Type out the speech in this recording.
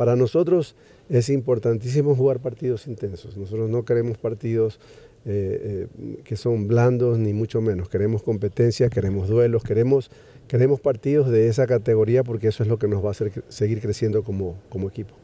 Para nosotros es importantísimo jugar partidos intensos. Nosotros no queremos partidos eh, eh, que son blandos ni mucho menos. Queremos competencia, queremos duelos, queremos, queremos partidos de esa categoría porque eso es lo que nos va a hacer seguir creciendo como, como equipo.